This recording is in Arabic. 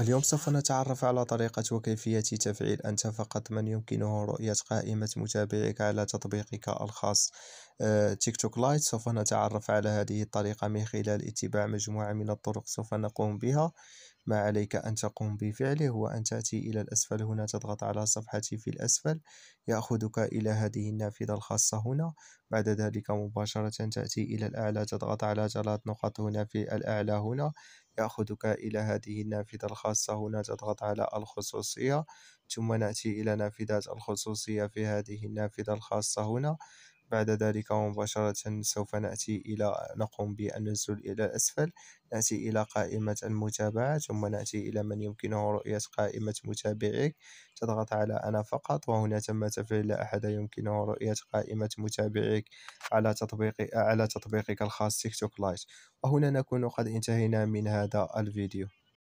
اليوم سوف نتعرف على طريقة وكيفية تفعيل أنت فقط من يمكنه رؤية قائمة متابعيك على تطبيقك الخاص آه، تيك توك لايت سوف نتعرف على هذه الطريقة من خلال اتباع مجموعة من الطرق سوف نقوم بها ما عليك أن تقوم بفعله هو أن تأتي إلى الأسفل هنا تضغط على صفحتي في الأسفل يأخذك إلى هذه النافذة الخاصة هنا بعد ذلك مباشرة تأتي إلى الأعلى تضغط على ثلاث نقط هنا في الأعلى هنا يأخذك إلى هذه النافذة الخاصة هنا تضغط على الخصوصية ثم نأتي إلى نافذة الخصوصية في هذه النافذة الخاصة هنا بعد ذلك مباشرة سوف نأتي إلى نقوم بالنزول إلى الأسفل نأتي إلى قائمة المتابعة ثم نأتي إلى من يمكنه رؤية قائمة متابعيك تضغط على أنا فقط وهنا تم تفعيل لا أحد يمكنه رؤية قائمة متابعيك على تطبيق على تطبيقك الخاص تيك توك لايت وهنا نكون قد انتهينا من هذا الفيديو